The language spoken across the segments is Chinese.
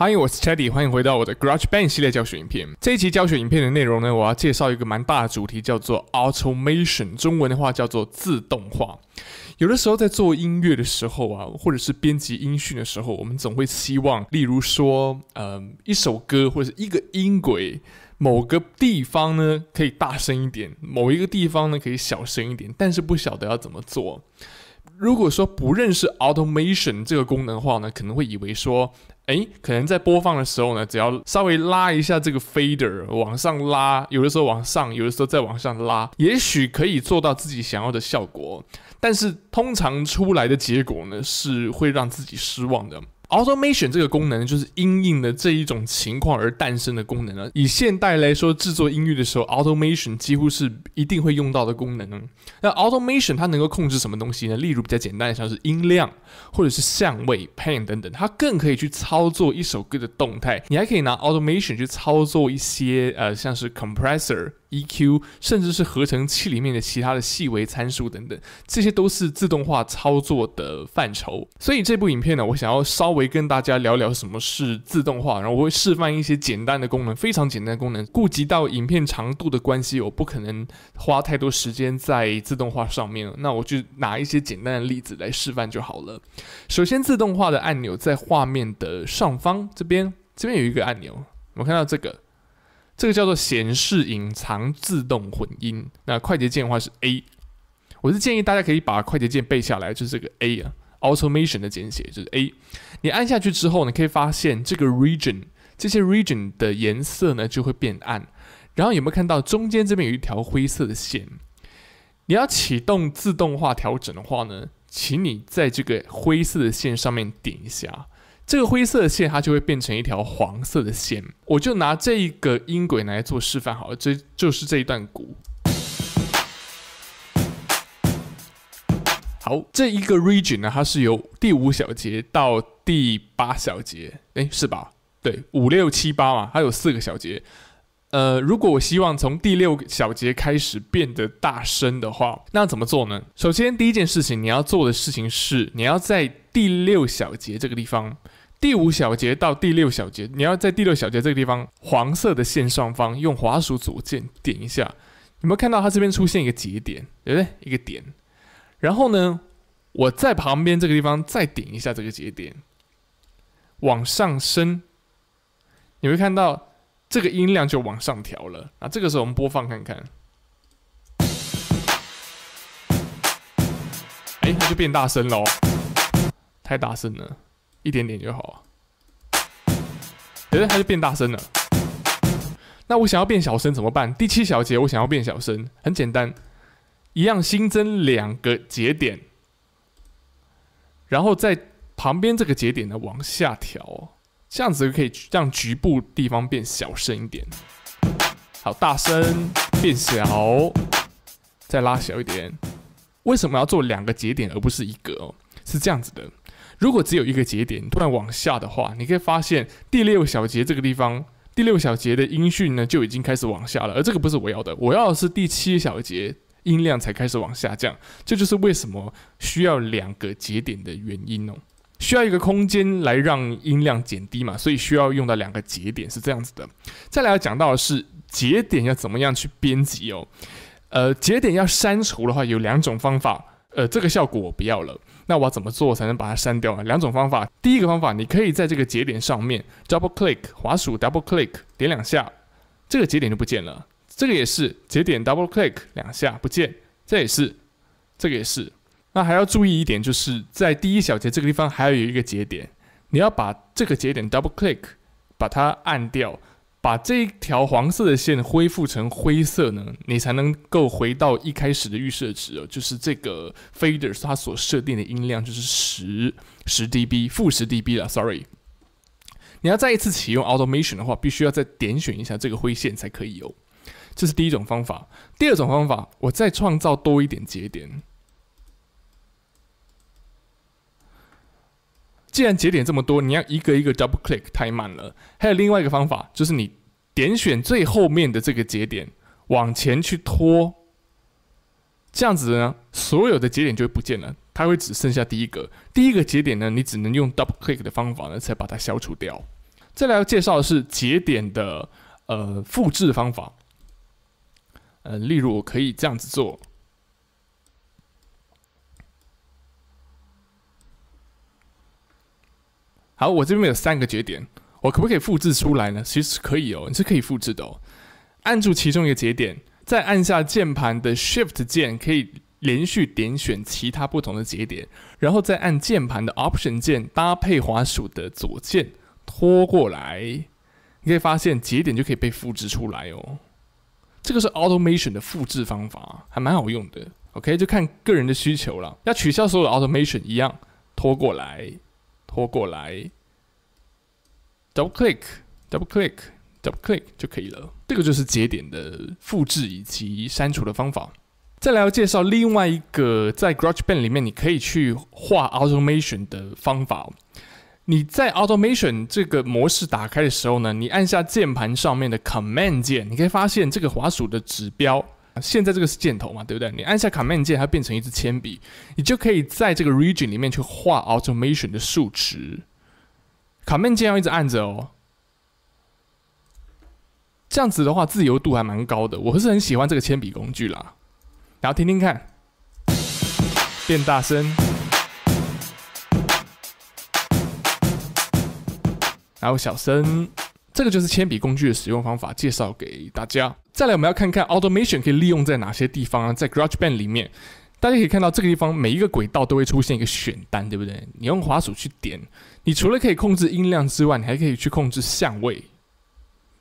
嗨，我是 Teddy，欢迎回到我的 GarageBand 系列教学影片。这一集教学影片的内容呢，我要介绍一个蛮大的主题，叫做 Automation，中文的话叫做自动化。有的时候在做音乐的时候啊，或者是编辑音讯的时候，我们总会希望，例如说，嗯，一首歌或者是一个音轨，某个地方呢可以大声一点，某一个地方呢可以小声一点，但是不晓得要怎么做。如果说不认识 Automation 这个功能的话呢，可能会以为说，哎，可能在播放的时候呢，只要稍微拉一下这个 Fader 往上拉，有的时候往上，有的时候再往上拉，也许可以做到自己想要的效果。但是通常出来的结果呢，是会让自己失望的。Automation 这个功能就是因应的这一种情况而诞生的功能了。以现代来说，制作音乐的时候，Automation 几乎是一定会用到的功能。那 Automation 它能够控制什么东西呢？例如比较简单的像是音量，或者是相位 （pan） 等等。它更可以去操作一首歌的动态。你还可以拿 Automation 去操作一些，呃，像是 compressor。EQ，甚至是合成器里面的其他的细微参数等等，这些都是自动化操作的范畴。所以这部影片呢，我想要稍微跟大家聊聊什么是自动化，然后我会示范一些简单的功能，非常简单的功能。顾及到影片长度的关系，我不可能花太多时间在自动化上面了。那我就拿一些简单的例子来示范就好了。首先，自动化的按钮在画面的上方这边，这边有一个按钮，我看到这个。这个叫做显示、隐藏、自动混音。那快捷键的话是 A，我是建议大家可以把快捷键背下来，就是这个 A 啊，Automation 的简写就是 A。你按下去之后呢，可以发现这个 Region，这些 Region 的颜色呢就会变暗。然后有没有看到中间这边有一条灰色的线？你要启动自动化调整的话呢，请你在这个灰色的线上面点一下。这个灰色的线，它就会变成一条黄色的线。我就拿这一个音轨来做示范，好了，这就是这一段鼓。好，这一个 region 呢，它是由第五小节到第八小节，哎，是吧？对，五六七八嘛，它有四个小节。呃，如果我希望从第六小节开始变得大声的话，那怎么做呢？首先，第一件事情你要做的事情是，你要在第六小节这个地方。第五小节到第六小节，你要在第六小节这个地方黄色的线上方用滑鼠左键点一下，有没有看到它这边出现一个节点，对不对？一个点。然后呢，我在旁边这个地方再点一下这个节点，往上升，你会看到这个音量就往上调了。那这个时候我们播放看看，哎，它就变大声了、哦，太大声了。一点点就好。可是它就变大声了。那我想要变小声怎么办？第七小节我想要变小声，很简单，一样新增两个节点，然后在旁边这个节点呢往下调，这样子可以让局部地方变小声一点。好，大声变小，再拉小一点。为什么要做两个节点而不是一个哦？是这样子的。如果只有一个节点突然往下的话，你可以发现第六小节这个地方，第六小节的音讯呢就已经开始往下了，而这个不是我要的，我要的是第七小节音量才开始往下降，这就是为什么需要两个节点的原因哦，需要一个空间来让音量减低嘛，所以需要用到两个节点是这样子的。再来要讲到的是节点要怎么样去编辑哦，呃，节点要删除的话有两种方法，呃，这个效果我不要了。那我要怎么做才能把它删掉呢？两种方法，第一个方法，你可以在这个节点上面 double click，滑鼠 double click 点两下，这个节点就不见了。这个也是节点 double click 两下不见，这也是，这个也是。那还要注意一点，就是在第一小节这个地方还要有一个节点，你要把这个节点 double click，把它按掉。把这一条黄色的线恢复成灰色呢，你才能够回到一开始的预设值哦，就是这个 faders 它所设定的音量就是十十 dB 负十 dB 啦。Sorry，你要再一次启用 automation 的话，必须要再点选一下这个灰线才可以哦。这是第一种方法。第二种方法，我再创造多一点节点。既然节点这么多，你要一个一个 double click 太慢了。还有另外一个方法，就是你。点选最后面的这个节点，往前去拖，这样子呢，所有的节点就会不见了，它会只剩下第一个。第一个节点呢，你只能用 double click 的方法呢，才把它消除掉。再来要介绍的是节点的呃复制方法，呃，例如我可以这样子做。好，我这边有三个节点。我可不可以复制出来呢？其实是可以哦，你是可以复制的哦。按住其中一个节点，再按下键盘的 Shift 键，可以连续点选其他不同的节点，然后再按键盘的 Option 键搭配滑鼠的左键拖过来，你可以发现节点就可以被复制出来哦。这个是 Automation 的复制方法，还蛮好用的。OK，就看个人的需求了。要取消所有的 Automation，一样拖过来，拖过来。Double click, double click, double click 就可以了。这个就是节点的复制以及删除的方法。再来要介绍另外一个在 GarageBand 里面你可以去画 Automation 的方法。你在 Automation 这个模式打开的时候呢，你按下键盘上面的 Command 键，你可以发现这个滑鼠的指标，现在这个是箭头嘛，对不对？你按下 Command 键，它变成一支铅笔，你就可以在这个 Region 里面去画 Automation 的数值。卡面键要一直按着哦，这样子的话自由度还蛮高的，我是很喜欢这个铅笔工具啦。然后听听看，变大声，然后小声，这个就是铅笔工具的使用方法介绍给大家。再来，我们要看看 automation 可以利用在哪些地方啊？在 GarageBand 里面。大家可以看到，这个地方每一个轨道都会出现一个选单，对不对？你用滑鼠去点，你除了可以控制音量之外，你还可以去控制相位，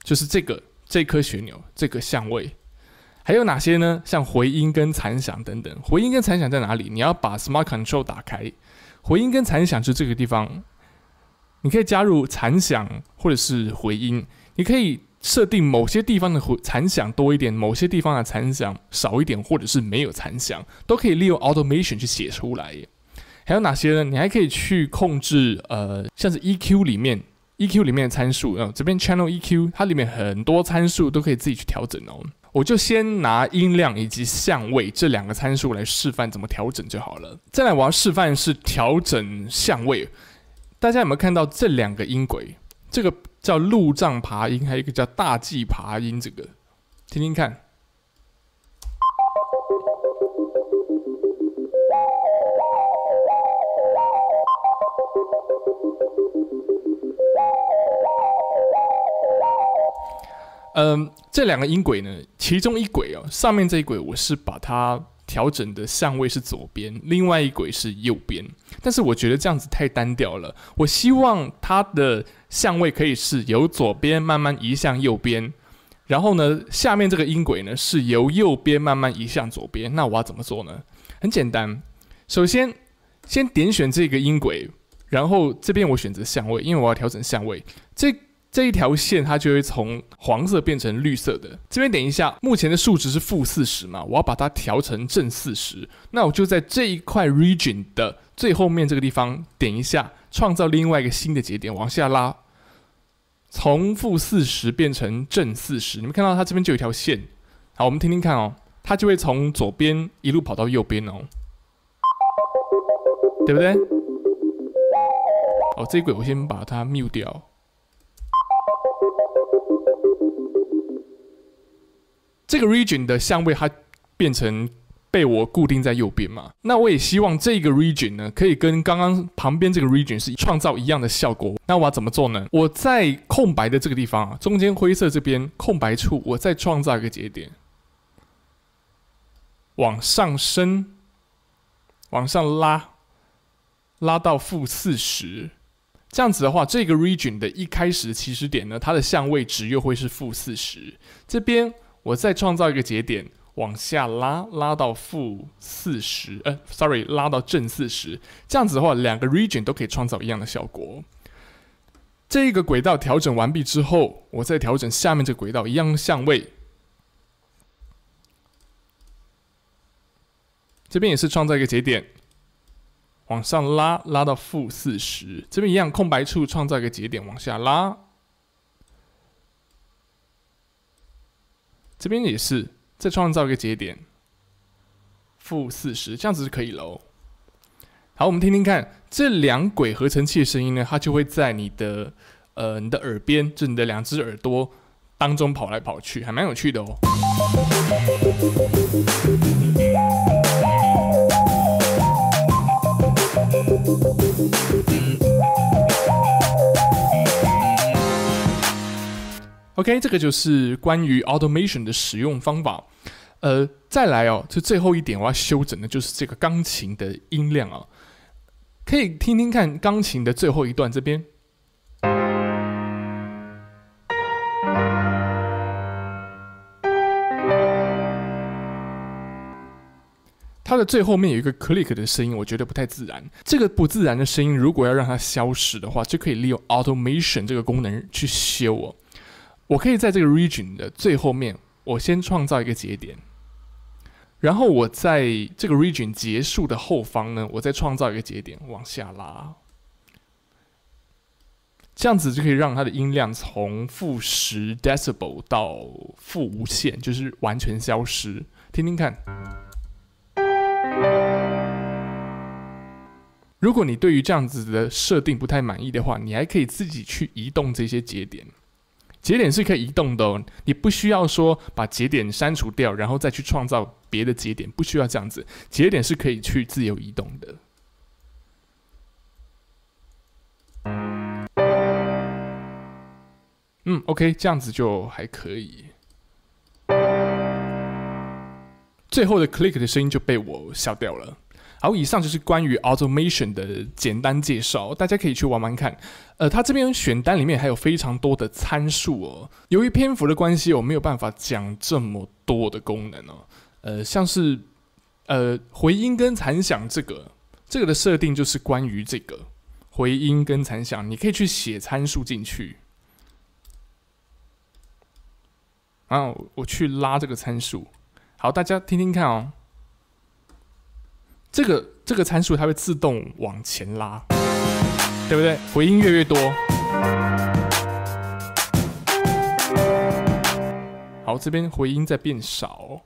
就是这个这颗旋钮，这个相位。还有哪些呢？像回音跟残响等等。回音跟残响在哪里？你要把 Smart Control 打开，回音跟残响就这个地方。你可以加入残响或者是回音，你可以。设定某些地方的残响多一点，某些地方的残响少一点，或者是没有残响，都可以利用 automation 去写出来。还有哪些呢？你还可以去控制，呃，像是 EQ 里面 EQ 里面的参数，嗯、这边 channel EQ 它里面很多参数都可以自己去调整哦。我就先拿音量以及相位这两个参数来示范怎么调整就好了。再来，我要示范是调整相位。大家有没有看到这两个音轨？这个？叫路障爬音，还有一个叫大 G 爬音，这个听听看。嗯，这两个音轨呢，其中一轨哦，上面这一轨我是把它。调整的相位是左边，另外一轨是右边。但是我觉得这样子太单调了，我希望它的相位可以是由左边慢慢移向右边，然后呢，下面这个音轨呢是由右边慢慢移向左边。那我要怎么做呢？很简单，首先先点选这个音轨，然后这边我选择相位，因为我要调整相位。这这一条线它就会从黄色变成绿色的。这边点一下，目前的数值是负四十嘛，我要把它调成正四十。那我就在这一块 region 的最后面这个地方点一下，创造另外一个新的节点，往下拉，从负四十变成正四十。你们看到它这边就有一条线，好，我们听听看哦，它就会从左边一路跑到右边哦，对不对？哦，这轨我先把它 mute 掉。这个 region 的相位它变成被我固定在右边嘛？那我也希望这个 region 呢，可以跟刚刚旁边这个 region 是创造一样的效果。那我要怎么做呢？我在空白的这个地方啊，中间灰色这边空白处，我再创造一个节点，往上升，往上拉，拉到负四十。这样子的话，这个 region 的一开始起始点呢，它的相位值又会是负四十。这边。我再创造一个节点，往下拉，拉到负四十。呃，sorry，拉到正四十。这样子的话，两个 region 都可以创造一样的效果。这个轨道调整完毕之后，我再调整下面这个轨道，一样的相位。这边也是创造一个节点，往上拉，拉到负四十。这边一样空白处创造一个节点，往下拉。这边也是，再创造一个节点，负四十，这样子就可以喽。好，我们听听看，这两轨合成器的声音呢，它就会在你的呃你的耳边，就你的两只耳朵当中跑来跑去，还蛮有趣的哦。OK，这个就是关于 Automation 的使用方法。呃，再来哦，就最后一点我要修整的，就是这个钢琴的音量啊。可以听听看钢琴的最后一段这边。它的最后面有一个 click 的声音，我觉得不太自然。这个不自然的声音，如果要让它消失的话，就可以利用 Automation 这个功能去修哦。我可以在这个 region 的最后面，我先创造一个节点，然后我在这个 region 结束的后方呢，我再创造一个节点往下拉，这样子就可以让它的音量从负十 decibel 到负无限，就是完全消失。听听看。如果你对于这样子的设定不太满意的话，你还可以自己去移动这些节点。节点是可以移动的，哦，你不需要说把节点删除掉，然后再去创造别的节点，不需要这样子。节点是可以去自由移动的。嗯，OK，这样子就还可以。最后的 click 的声音就被我消掉了。好，以上就是关于 Automation 的简单介绍，大家可以去玩玩看。呃，它这边选单里面还有非常多的参数哦。由于篇幅的关系，我没有办法讲这么多的功能哦。呃，像是呃回音跟残响，这个这个的设定就是关于这个回音跟残响，你可以去写参数进去。啊，我去拉这个参数。好，大家听听看哦。这个这个参数它会自动往前拉，对不对？回音越越多。好，这边回音在变少。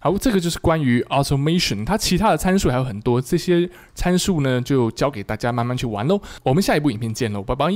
好，这个就是关于 automation，它其他的参数还有很多，这些参数呢就交给大家慢慢去玩喽。我们下一部影片见喽，拜拜。